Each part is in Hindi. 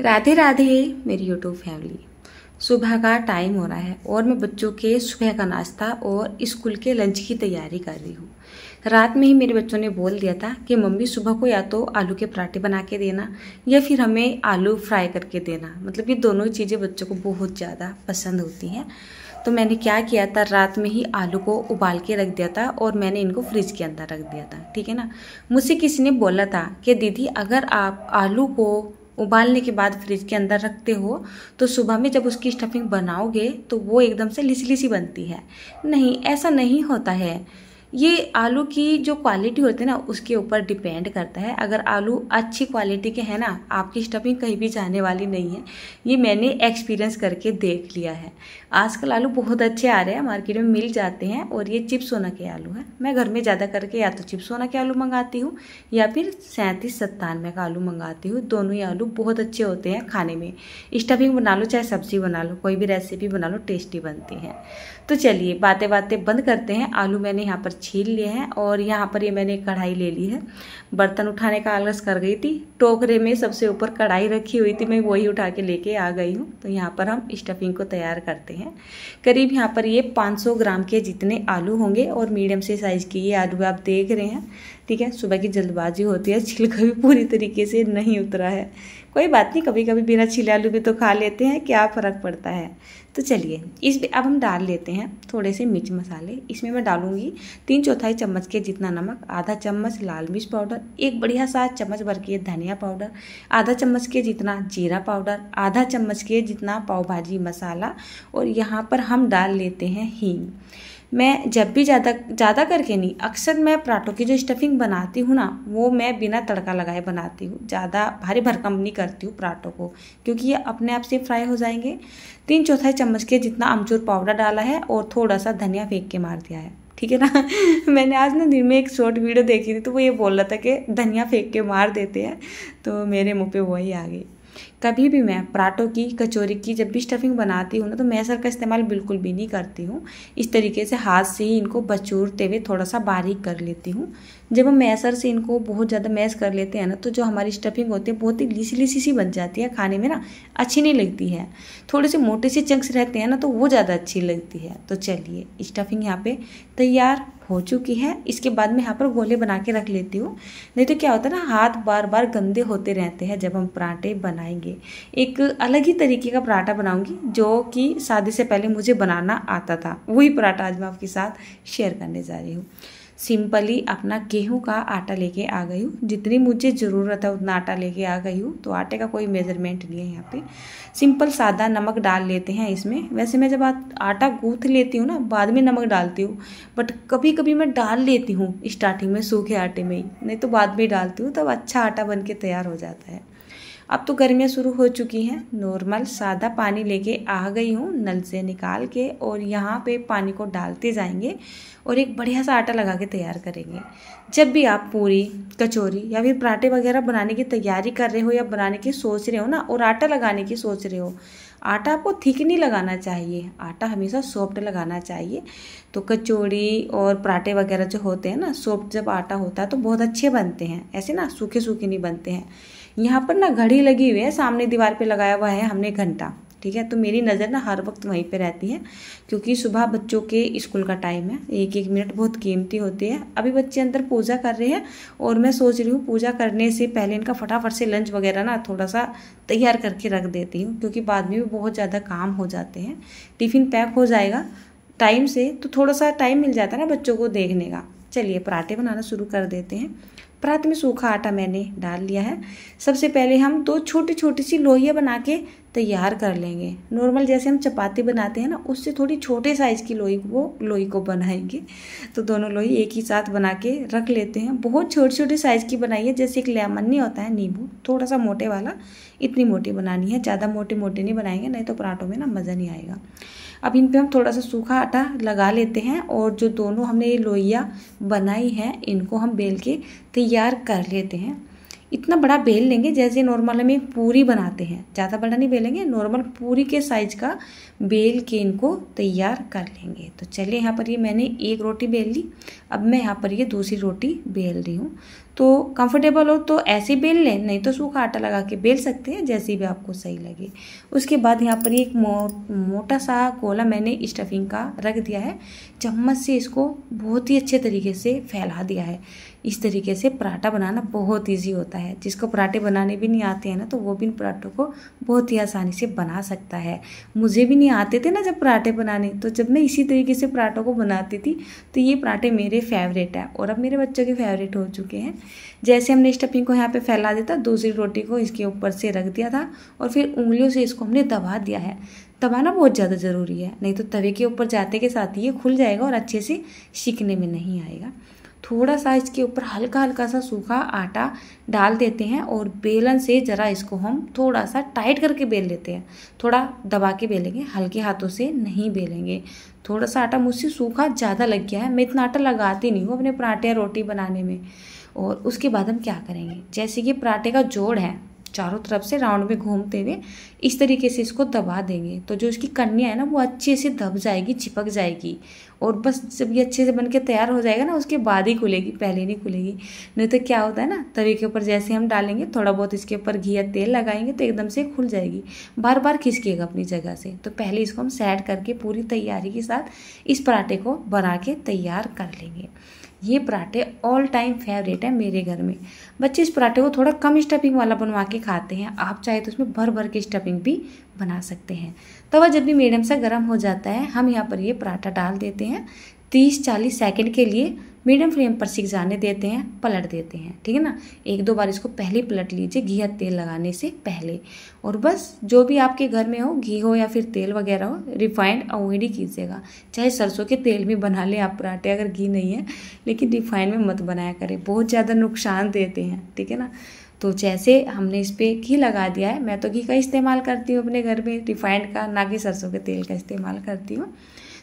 राधे राधे मेरी यूट्यूब फैमिली सुबह का टाइम हो रहा है और मैं बच्चों के सुबह का नाश्ता और स्कूल के लंच की तैयारी कर रही हूँ रात में ही मेरे बच्चों ने बोल दिया था कि मम्मी सुबह को या तो आलू के पराठे बना के देना या फिर हमें आलू फ्राई करके देना मतलब ये दोनों चीज़ें बच्चों को बहुत ज़्यादा पसंद होती हैं तो मैंने क्या किया था रात में ही आलू को उबाल के रख दिया था और मैंने इनको फ्रिज के अंदर रख दिया था ठीक है ना मुझसे किसी ने बोला था कि दीदी अगर आप आलू को उबालने के बाद फ्रिज के अंदर रखते हो तो सुबह में जब उसकी स्टफिंग बनाओगे तो वो एकदम से लिसी लिसी बनती है नहीं ऐसा नहीं होता है ये आलू की जो क्वालिटी होती है ना उसके ऊपर डिपेंड करता है अगर आलू अच्छी क्वालिटी के हैं ना आपकी स्टफिंग कहीं भी जाने वाली नहीं है ये मैंने एक्सपीरियंस करके देख लिया है आजकल आलू बहुत अच्छे आ रहे हैं मार्केट में मिल जाते हैं और ये चिप्स होना के आलू हैं मैं घर में ज़्यादा करके या तो चिप्स होना के आलू मंगाती हूँ या फिर सैंतीस सत्तानवे का आलू मंगाती हूँ दोनों ही आलू बहुत अच्छे होते हैं खाने में स्टफिंग बना लो चाहे सब्जी बना लो कोई भी रेसिपी बना लो टेस्टी बनती है तो चलिए बातें बातें बंद करते हैं आलू मैंने यहाँ पर छील लिए हैं और यहाँ पर ये मैंने कढ़ाई ले ली है बर्तन उठाने का आलस कर गई थी टोकरे में सबसे ऊपर कढ़ाई रखी हुई थी मैं वही उठा के लेके आ गई हूँ तो यहाँ पर हम स्टफिंग को तैयार करते हैं करीब यहाँ पर ये 500 ग्राम के जितने आलू होंगे और मीडियम से साइज़ के ये आलू आप देख रहे हैं ठीक है सुबह की जल्दबाजी होती है छिलका भी पूरी तरीके से नहीं उतरा है कोई बात नहीं कभी कभी बिना छिले आलू भी तो खा लेते हैं क्या फ़र्क पड़ता है तो चलिए इस अब हम डाल लेते हैं थोड़े से मिर्च मसाले इसमें मैं डालूंगी तीन चौथाई चम्मच के जितना नमक आधा चम्मच लाल मिर्च पाउडर एक बढ़िया सा चम्मच भर के धनिया पाउडर आधा चम्मच के जितना जीरा पाउडर आधा चम्मच के जितना पाव भाजी मसाला और यहाँ पर हम डाल लेते हैं हींग मैं जब भी ज़्यादा ज़्यादा करके नहीं अक्सर मैं पराठों की जो स्टफिंग बनाती हूँ ना वो मैं बिना तड़का लगाए बनाती हूँ ज़्यादा भारी भरकम नहीं करती हूँ पराठों को क्योंकि ये अपने आप से फ्राई हो जाएंगे तीन चौथाई चम्मच के जितना अमचूर पाउडर डाला है और थोड़ा सा धनिया फेंक के मार दिया है ठीक है ना मैंने आज ना दिन में एक शॉर्ट वीडियो देखी थी तो वो ये बोल रहा था कि धनिया फेंक के मार देते हैं तो मेरे मुँह पे वही आ गई कभी भी मैं पराठों की कचौरी की जब भी स्टफिंग बनाती हूँ ना तो मैसर का इस्तेमाल बिल्कुल भी नहीं करती हूँ इस तरीके से हाथ से ही इनको बचूरते हुए थोड़ा सा बारीक कर लेती हूँ जब हम मैसर से इनको बहुत ज़्यादा मैस कर लेते हैं ना तो जो हमारी स्टफिंग होती है बहुत ही लीसी लीसी सी बन जाती है खाने में ना अच्छी नहीं लगती है थोड़े से मोटे से चंक्स रहते हैं ना तो वो ज़्यादा अच्छी लगती है तो चलिए स्टफिंग यहाँ पर तैयार हो चुकी है इसके बाद मैं यहाँ पर गोले बना के रख लेती हूँ नहीं तो क्या होता है ना हाथ बार बार गंदे होते रहते हैं जब हम पराठे बनाएंगे एक अलग ही तरीके का पराठा बनाऊंगी जो कि शादी से पहले मुझे बनाना आता था वही पराठा आज मैं आपके साथ शेयर करने जा रही हूँ सिंपली अपना गेहूं का आटा लेके आ गई हूँ जितनी मुझे ज़रूरत है उतना आटा लेके आ गई हूँ तो आटे का कोई मेजरमेंट नहीं है यहाँ पे सिंपल सादा नमक डाल लेते हैं इसमें वैसे मैं जब आटा गूँथ लेती हूँ ना बाद में नमक डालती हूँ बट कभी कभी मैं डाल लेती हूँ स्टार्टिंग में सूखे आटे में ही नहीं तो बाद में डालती हूँ तब अच्छा आटा बन के तैयार हो जाता है अब तो गर्मियाँ शुरू हो चुकी हैं नॉर्मल सादा पानी लेके आ गई हूँ नल से निकाल के और यहाँ पे पानी को डालते जाएंगे और एक बढ़िया सा आटा लगा के तैयार करेंगे जब भी आप पूरी कचौरी या फिर पराठे वगैरह बनाने की तैयारी कर रहे हो या बनाने की सोच रहे हो ना और आटा लगाने की सोच रहे हो आटा आपको थिक नहीं लगाना चाहिए आटा हमेशा सॉफ्ट लगाना चाहिए तो कचौड़ी और पराठे वगैरह जो होते हैं ना सॉफ्ट जब आटा होता है तो बहुत अच्छे बनते हैं ऐसे ना सूखे सूखे नहीं बनते हैं यहाँ पर ना घड़ी लगी हुई है सामने दीवार पे लगाया हुआ है हमने घंटा ठीक है तो मेरी नज़र ना हर वक्त वहीं पे रहती है क्योंकि सुबह बच्चों के स्कूल का टाइम है एक एक मिनट बहुत कीमती होती है अभी बच्चे अंदर पूजा कर रहे हैं और मैं सोच रही हूँ पूजा करने से पहले इनका फटाफट से लंच वगैरह ना थोड़ा सा तैयार करके रख देती हूँ क्योंकि बाद में भी बहुत ज़्यादा काम हो जाते हैं टिफ़िन पैक हो जाएगा टाइम से तो थोड़ा सा टाइम मिल जाता है ना बच्चों को देखने का चलिए पराठे बनाना शुरू कर देते हैं परात में सूखा आटा मैंने डाल लिया है सबसे पहले हम दो छोटी छोटी सी लोहिया बना के तैयार कर लेंगे नॉर्मल जैसे हम चपाती बनाते हैं ना उससे थोड़ी छोटे साइज़ की लोई को लोई को बनाएंगे तो दोनों लोई एक ही साथ बना के रख लेते हैं बहुत छोटे छोटे साइज़ की बनाइए जैसे एक लेमन नहीं होता है नींबू थोड़ा सा मोटे वाला इतनी मोटी बनानी है ज़्यादा मोटे मोटे नहीं बनाएंगे नहीं तो पराठों में ना मज़ा नहीं आएगा अब इन पर हम थोड़ा सा सूखा आटा लगा लेते हैं और जो दोनों हमने ये लोइयाँ बनाई हैं इनको हम बेल के तैयार कर लेते हैं इतना बड़ा बेल लेंगे जैसे नॉर्मल हम एक पूरी बनाते हैं ज़्यादा बड़ा नहीं बेलेंगे नॉर्मल पूरी के साइज का बेल के इनको तैयार कर लेंगे तो चलिए यहाँ पर ये मैंने एक रोटी बेल ली अब मैं यहाँ पर ये दूसरी रोटी बेल रही हूँ तो कंफर्टेबल हो तो ऐसे बेल लें नहीं तो सूखा आटा लगा के बेल सकते हैं जैसे भी आपको सही लगे उसके बाद यहाँ पर एक मो, मोटा सा कोला मैंने स्टफिंग का रख दिया है चम्मच से इसको बहुत ही अच्छे तरीके से फैला दिया है इस तरीके से पराठा बनाना बहुत ईजी होता है जिसको पराठे बनाने भी नहीं आते हैं ना तो वो भी इन पराठों को बहुत ही आसानी से बना सकता है मुझे भी नहीं आते थे ना जब पराठे बनाने तो जब मैं इसी तरीके से पराठों को बनाती थी तो ये पराठे मेरे फेवरेट हैं और अब मेरे बच्चों के फेवरेट हो चुके हैं जैसे हमने स्टफिंग को यहाँ पर फैला था दूसरी रोटी को इसके ऊपर से रख दिया था और फिर उंगलियों से इसको हमने दबा दिया है दबाना बहुत ज़्यादा ज़रूरी है नहीं तो तवे के ऊपर जाते के साथ ही ये खुल जाएगा और अच्छे से सीखने में नहीं आएगा थोड़ा सा इसके ऊपर हल्का हल्का सा सूखा आटा डाल देते हैं और बेलन से ज़रा इसको हम थोड़ा सा टाइट करके बेल लेते हैं थोड़ा दबा के बेलेंगे हल्के हाथों से नहीं बेलेंगे थोड़ा सा आटा मुझसे सूखा ज़्यादा लग गया है मैं इतना आटा लगाती नहीं हूँ अपने पराठे या रोटी बनाने में और उसके बाद हम क्या करेंगे जैसे कि पराठे का जोड़ है चारों तरफ से राउंड में घूमते हुए इस तरीके से इसको दबा देंगे तो जो इसकी कन्या है ना वो अच्छे से दब जाएगी चिपक जाएगी और बस जब ये अच्छे से बन के तैयार हो जाएगा ना उसके बाद ही खुलेगी पहले नहीं खुलेगी नहीं तो क्या होता है ना तवे के ऊपर जैसे हम डालेंगे थोड़ा बहुत इसके ऊपर घी या तेल लगाएंगे तो एकदम से खुल जाएगी बार बार खिसकेगा अपनी जगह से तो पहले इसको हम सैड करके पूरी तैयारी के साथ इस पराठे को बना के तैयार कर लेंगे ये पराठे ऑल टाइम फेवरेट है मेरे घर में बच्चे इस पराठे को थोड़ा कम स्टफिंग वाला बनवा के खाते हैं आप चाहे तो इसमें भर भर के स्टफिंग भी बना सकते हैं तवा जब भी मीडियम सा गर्म हो जाता है हम यहाँ पर ये पराठा डाल देते हैं तीस चालीस सेकेंड के लिए मीडियम फ्लेम पर सिक जाने देते हैं पलट देते हैं ठीक है ना एक दो बार इसको पहले पलट लीजिए घी या तेल लगाने से पहले और बस जो भी आपके घर में हो घी हो या फिर तेल वगैरह हो रिफाइंड अवॉइड ही कीजिएगा चाहे सरसों के तेल में बना लें आप पराठे अगर घी नहीं है लेकिन रिफाइंड में मत बनाया करें बहुत ज़्यादा नुकसान देते हैं ठीक है ना तो जैसे हमने इस पर घी लगा दिया है मैं तो घी का इस्तेमाल करती हूँ अपने घर में रिफाइंड का ना कि सरसों के तेल का इस्तेमाल करती हूँ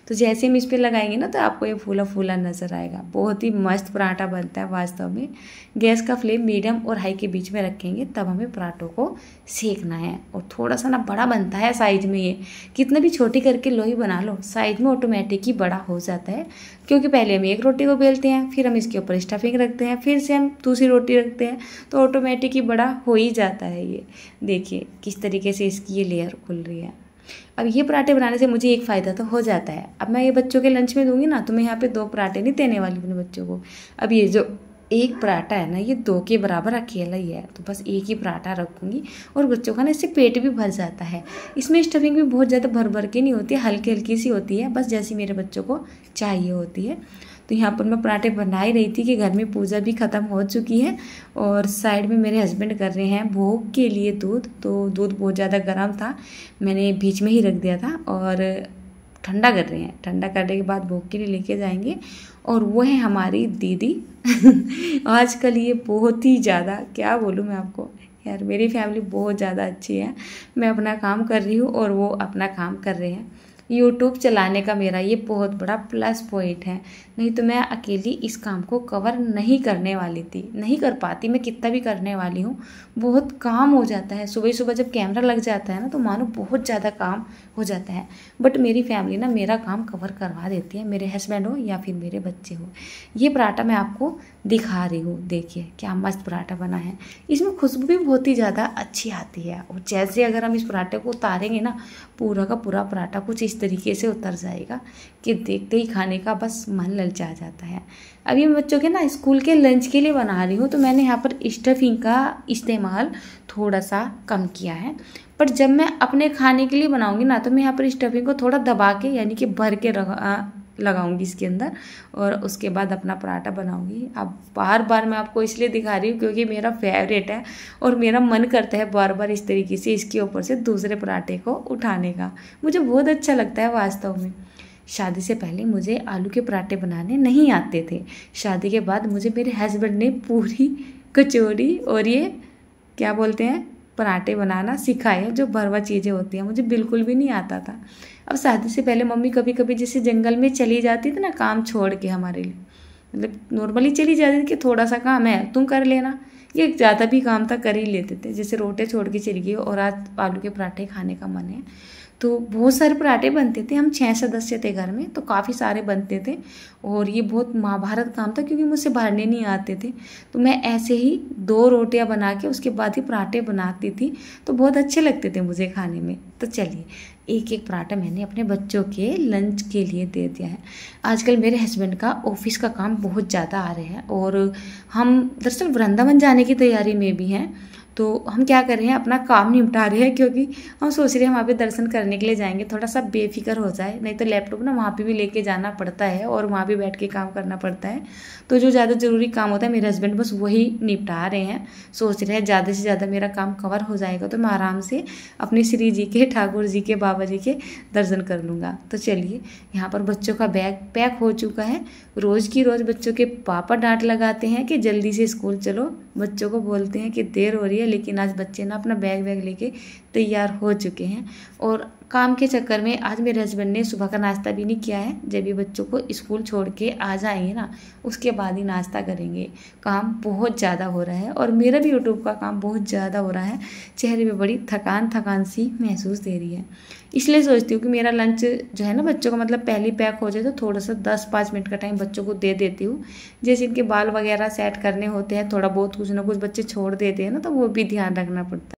तो जैसे हम इस पर लगाएंगे ना तो आपको ये फूला फूला नज़र आएगा बहुत ही मस्त पराठा बनता है वास्तव में गैस का फ्लेम मीडियम और हाई के बीच में रखेंगे तब हमें पराठों को सेकना है और थोड़ा सा ना बड़ा बनता है साइज में ये कितना भी छोटी करके लोही बना लो साइज में ऑटोमेटिक ही बड़ा हो जाता है क्योंकि पहले हम एक रोटी को बेलते हैं फिर हम इसके ऊपर स्टफिंग रखते हैं फिर से हम दूसरी रोटी रखते हैं तो ऑटोमेटिक ही बड़ा हो ही जाता है ये देखिए किस तरीके से इसकी ये लेयर खुल रही है अब ये पराठे बनाने से मुझे एक फ़ायदा तो हो जाता है अब मैं ये बच्चों के लंच में दूंगी ना तो मैं यहाँ पे दो पराठे नहीं देने वाली अपने बच्चों को अब ये जो एक पराठा है ना ये दो के बराबर अकेला ही है तो बस एक ही पराठा रखूँगी और बच्चों का ना इससे पेट भी भर जाता है इसमें स्टफिंग भी बहुत ज़्यादा भर भर के नहीं होती हल्की हल्की सी होती है बस जैसी मेरे बच्चों को चाहिए होती है तो यहाँ पर मैं पराठे बना ही रही थी कि घर में पूजा भी ख़त्म हो चुकी है और साइड में मेरे हस्बैंड कर रहे हैं भोग के लिए दूध तो दूध बहुत ज़्यादा गर्म था मैंने बीच में ही रख दिया था और ठंडा कर रहे हैं ठंडा करने के बाद भोग के लिए लेके जाएंगे और वो है हमारी दीदी आजकल ये बहुत ही ज़्यादा क्या बोलूँ मैं आपको यार मेरी फैमिली बहुत ज़्यादा अच्छी है मैं अपना काम कर रही हूँ और वो अपना काम कर रहे हैं यूट्यूब चलाने का मेरा ये बहुत बड़ा प्लस पॉइंट है नहीं तो मैं अकेली इस काम को कवर नहीं करने वाली थी नहीं कर पाती मैं कितना भी करने वाली हूँ बहुत काम हो जाता है सुबह सुबह जब कैमरा लग जाता है ना तो मानो बहुत ज़्यादा काम हो जाता है बट मेरी फैमिली ना मेरा काम कवर करवा देती है मेरे हस्बैंड हो या फिर मेरे बच्चे हो ये पराठा मैं आपको दिखा रही हूँ देखिए क्या मस्त पराठा बना है इसमें खुशबू भी बहुत ही ज़्यादा अच्छी आती है और जैसे अगर हम इस पराठे को उतारेंगे ना पूरा का पूरा पराठा कुछ इस इस तरीके से उतर जाएगा कि देखते ही खाने का बस मन ललचा जाता है अभी मैं बच्चों के ना स्कूल के लंच के लिए बना रही हूँ तो मैंने यहाँ पर स्टफिंग का इस्तेमाल थोड़ा सा कम किया है पर जब मैं अपने खाने के लिए बनाऊँगी ना तो मैं यहाँ पर स्टफिंग को थोड़ा दबा के यानी कि भर के रख लगाऊंगी इसके अंदर और उसके बाद अपना पराठा बनाऊंगी अब बार बार मैं आपको इसलिए दिखा रही हूँ क्योंकि मेरा फेवरेट है और मेरा मन करता है बार बार इस तरीके से इसके ऊपर से दूसरे पराठे को उठाने का मुझे बहुत अच्छा लगता है वास्तव में शादी से पहले मुझे आलू के पराठे बनाने नहीं आते थे शादी के बाद मुझे मेरे हस्बैंड ने पूरी कचौड़ी और ये क्या बोलते हैं पराठे बनाना सिखाए हैं जो भरवा चीज़ें होती हैं मुझे बिल्कुल भी नहीं आता था अब शादी से पहले मम्मी कभी कभी जैसे जंगल में चली जाती थी ना काम छोड़ के हमारे लिए मतलब नॉर्मली चली जाती थी कि थोड़ा सा काम है तुम कर लेना ये ज़्यादा भी काम था कर ही लेते थे जैसे रोटे छोड़ के चली गई और आज आलू के पराठे खाने का मन है तो बहुत सारे पराठे बनते थे हम छः सदस्य थे घर में तो काफ़ी सारे बनते थे और ये बहुत महाभारत काम था क्योंकि मुझसे भरने नहीं आते थे तो मैं ऐसे ही दो रोटियां बना के उसके बाद ही पराठे बनाती थी तो बहुत अच्छे लगते थे मुझे खाने में तो चलिए एक एक पराठा मैंने अपने बच्चों के लंच के लिए दे दिया है आजकल मेरे हस्बैंड का ऑफिस का काम बहुत ज़्यादा आ रहा है और हम दरअसल वृंदावन जाने की तैयारी में भी हैं तो हम क्या कर रहे हैं अपना काम निपटा रहे हैं क्योंकि हम सोच रहे हैं वहाँ पे दर्शन करने के लिए जाएंगे थोड़ा सा बेफिक्र हो जाए नहीं तो लैपटॉप ना वहाँ पे भी लेके जाना पड़ता है और वहाँ भी बैठ के काम करना पड़ता है तो जो ज़्यादा ज़रूरी काम होता है मेरे हस्बैंड बस वही निपटा रहे हैं सोच रहे हैं ज़्यादा से ज़्यादा मेरा काम कवर हो जाएगा तो मैं आराम से अपने श्री जी के ठाकुर जी के बाबा जी के दर्शन कर लूँगा तो चलिए यहाँ पर बच्चों का बैग पैक हो चुका है रोज़ की रोज़ बच्चों के पापा डांट लगाते हैं कि जल्दी से स्कूल चलो बच्चों को बोलते हैं कि देर हो रही है लेकिन आज बच्चे ना अपना बैग वैग लेके तैयार हो चुके हैं और काम के चक्कर में आज मेरे हस्बैंड ने सुबह का नाश्ता भी नहीं किया है जब भी बच्चों को स्कूल छोड़ के आ जाएंगे ना उसके बाद ही नाश्ता करेंगे काम बहुत ज़्यादा हो रहा है और मेरा भी यूट्यूब का काम बहुत ज़्यादा हो रहा है चेहरे पर बड़ी थकान थकान सी महसूस दे रही है इसलिए सोचती हूँ कि मेरा लंच जो है ना बच्चों का मतलब पहले पैक हो जाए तो थोड़ा सा दस पाँच मिनट का टाइम बच्चों को दे देती हूँ जैसे इनके बाल वगैरह सेट करने होते हैं थोड़ा बहुत कुछ ना कुछ बच्चे छोड़ देते हैं ना तो वो भी ध्यान रखना पड़ता है